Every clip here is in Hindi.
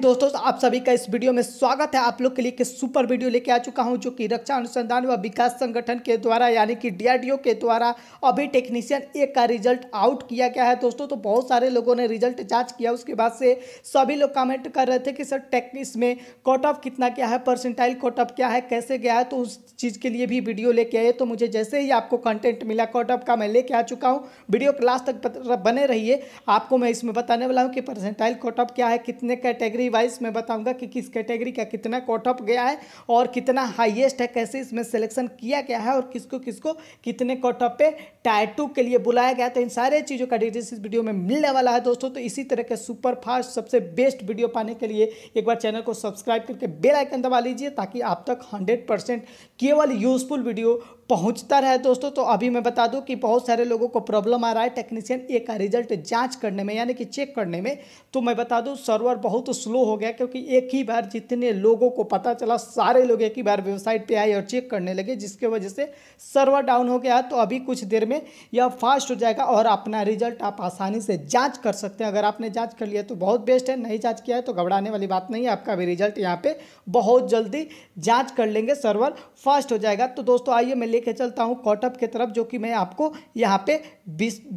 दोस्तों आप सभी का इस वीडियो में स्वागत है आप लोग के लिए कि सुपर वीडियो लेके आ चुका हूं जो कि रक्षा अनुसंधान व विकास संगठन के द्वारा यानी कि डीआरडीओ के द्वारा अभी टेक्नीशियन एक का रिजल्ट आउट किया गया है दोस्तों तो बहुत सारे लोगों ने रिजल्ट जांच किया उसके बाद से सभी लोग कमेंट कर रहे थे कि सर टेक्निस में कट ऑफ कितना क्या है परसेंटाइल कट ऑफ क्या है कैसे गया है तो उस चीज़ के लिए भी वीडियो लेके आए तो मुझे जैसे ही आपको कंटेंट मिला कट ऑफ का मैं लेके आ चुका हूँ वीडियो क्लास तक बने रहिए आपको मैं इसमें बताने वाला हूँ कि परसेंटाइल कट ऑफ क्या है कितने कैटेगरी कैटेगरी वाइज मैं बताऊंगा कि किस कैटेगरी का कितना कॉटअप गया है और कितना हाईएस्ट है कैसे इसमें सिलेक्शन किया गया है और किसको किसको कितने ऑफ पे टायर टू के लिए बुलाया गया तो इन सारे चीज़ों का डिटेल्स इस वीडियो में मिलने वाला है दोस्तों तो इसी तरह के सुपर फास्ट सबसे बेस्ट वीडियो पाने के लिए एक बार चैनल को सब्सक्राइब करके बेल आइकन दबा लीजिए ताकि आप तक हंड्रेड परसेंट केवल यूजफुल वीडियो पहुंचता रहे दोस्तों तो अभी मैं बता दूं कि बहुत सारे लोगों को प्रॉब्लम आ रहा है टेक्नीशियन एक का रिजल्ट जांच करने में यानी कि चेक करने में तो मैं बता दूं सर्वर बहुत स्लो हो गया क्योंकि एक ही बार जितने लोगों को पता चला सारे लोग एक ही बार वेबसाइट पे आए और चेक करने लगे जिसके वजह से सर्वर डाउन हो गया तो अभी कुछ देर में यह फास्ट हो जाएगा और अपना रिजल्ट आप आसानी से जाँच कर सकते हैं अगर आपने जाँच कर लिया तो बहुत बेस्ट है नहीं जाँच किया है तो घबराने वाली बात नहीं है आपका भी रिजल्ट यहाँ पर बहुत जल्दी जाँच कर लेंगे सर्वर फास्ट हो जाएगा तो दोस्तों आइए मैं लेके चलता हूँ कॉटअप के तरफ जो कि मैं आपको यहाँ पे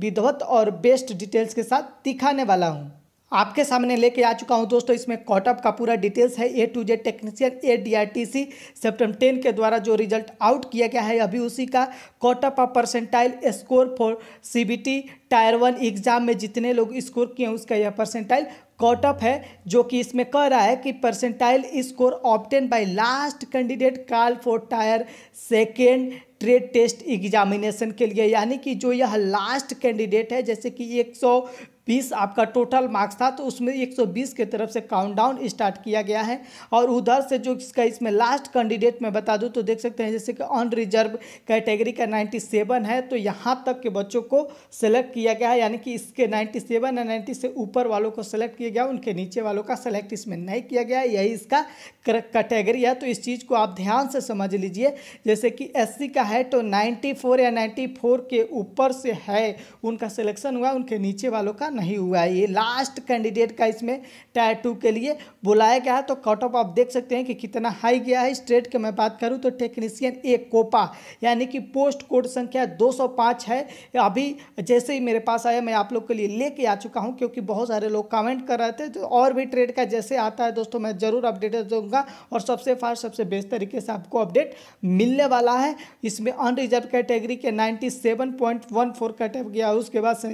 विधवत और बेस्ट डिटेल्स के साथ दिखाने वाला हूँ आपके सामने लेके आ चुका हूँ दोस्तों इसमें कॉटअप का पूरा डिटेल्स है A to Z technician A D R T C September ten के द्वारा जो रिजल्ट आउट किया गया है अभी उसी का cutoff of percentile score for C B T tier one exam में जितने लोग स्कोर किए हैं उसका यह परसेंटाइल कॉटअप है जो कि इसमें कह रहा है कि percentile score obtained by last candidate call for tier second trade test examination के लिए यानी कि जो यह लास्ट कैंडिडेट है जैसे कि एक सौ बीस आपका टोटल मार्क्स था तो उसमें एक सौ बीस के तरफ से काउंटडाउन स्टार्ट किया गया है और उधर से जो इसका इसमें लास्ट कैंडिडेट मैं बता दूँ तो देख सकते हैं जैसे कि ऑन रिजर्व कैटेगरी का नाइन्टी सेवन है तो यहाँ तक के बच्चों को सेलेक्ट किया गया है यानी कि इसके नाइन्टी सेवन या नाइन्टी से ऊपर वालों को सेलेक्ट किया गया उनके नीचे वालों का सेलेक्ट इसमें नहीं किया गया यही इसका कैटेगरी है तो इस चीज़ को आप ध्यान से समझ लीजिए जैसे कि एस का है तो नाइन्टी या नाइन्टी के ऊपर से है उनका सिलेक्शन हुआ उनके नीचे वालों का नहीं हुआ है ये लास्ट कैंडिडेट का इसमें टायर टू के लिए बुलाया गया है तो कट ऑफ आप देख सकते हैं कि कितना हाई गया है स्टेट के मैं बात करूं तो टेक्नीशियन ए कोपा यानी कि पोस्ट कोड संख्या 205 है अभी जैसे ही मेरे पास आया मैं आप लोग के लिए लेके आ चुका हूँ क्योंकि बहुत सारे लोग कमेंट कर रहे थे तो और भी ट्रेड का जैसे आता है दोस्तों मैं ज़रूर अपडेट दूंगा और सबसे फास्ट सबसे बेस्ट तरीके से आपको अपडेट मिलने वाला है इसमें अनरिजर्व कैटेगरी के ninety seven point one four category उसके बाद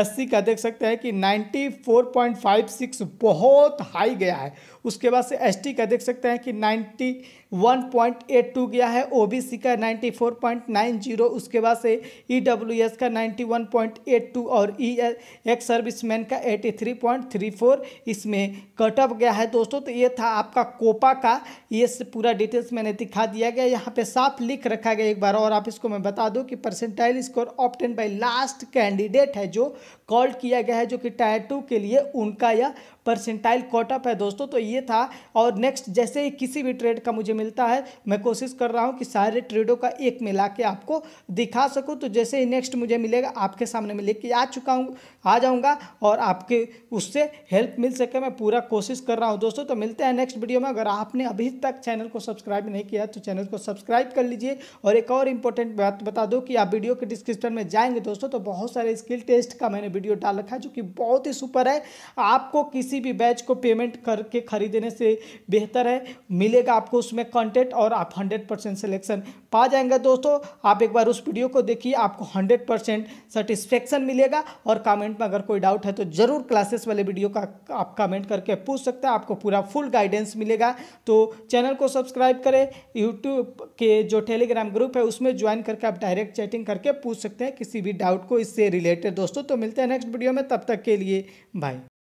एस का देख सकते हैं सकते हैं कि 94.56 बहुत हाई गया है उसके बाद से एस का देख सकते हैं कि 91.82 गया है ओबीसी का 94.90 उसके बाद से ईडब्ल्यूएस e का 91.82 और ई एक्स सर्विसमैन का 83.34 इसमें कट ऑफ गया है दोस्तों तो ये था आपका कोपा का ये पूरा डिटेल्स मैंने दिखा दिया गया यहाँ पे साफ लिख रखा गया एक बार और आप इसको मैं बता दूँ कि percentile score obtained by last candidate है जो कॉल किया गया है जो कि टायर टू के लिए उनका यह परसेंटाइल कॉटअप है दोस्तों तो ये था और नेक्स्ट जैसे ही किसी भी ट्रेड का मुझे मिलता है मैं कोशिश कर रहा हूँ कि सारे ट्रेडों का एक मिला के आपको दिखा सकूँ तो जैसे ही नेक्स्ट मुझे मिलेगा आपके सामने मैं लेके आ चुका हूँ आ जाऊँगा और आपके उससे हेल्प मिल सके मैं पूरा कोशिश कर रहा हूँ दोस्तों तो मिलते हैं नेक्स्ट वीडियो में अगर आपने अभी तक चैनल को सब्सक्राइब नहीं किया तो चैनल को सब्सक्राइब कर लीजिए और एक और इंपॉर्टेंट बात बता दो कि आप वीडियो के डिस्क्रिप्शन में जाएंगे दोस्तों तो बहुत सारे स्किल टेस्ट का मैंने वीडियो डाल रखा है जो कि बहुत ही सुपर है आपको किसी भी बैच को पेमेंट करके खरीदने से बेहतर है मिलेगा आपको उसमें कंटेंट और आप हंड्रेड परसेंट सिलेक्शन पा जाएंगे दोस्तों आप एक बार उस वीडियो को देखिए आपको हंड्रेड परसेंट सेटिस्फेक्शन मिलेगा और कमेंट में अगर कोई डाउट है तो ज़रूर क्लासेस वाले वीडियो का आप कमेंट करके पूछ सकते हैं आपको पूरा फुल गाइडेंस मिलेगा तो चैनल को सब्सक्राइब करें यूट्यूब के जो टेलीग्राम ग्रुप है उसमें ज्वाइन करके आप डायरेक्ट चैटिंग करके पूछ सकते हैं किसी भी डाउट को इससे रिलेटेड दोस्तों तो मिलते हैं नेक्स्ट वीडियो में तब तब तक के लिए बाय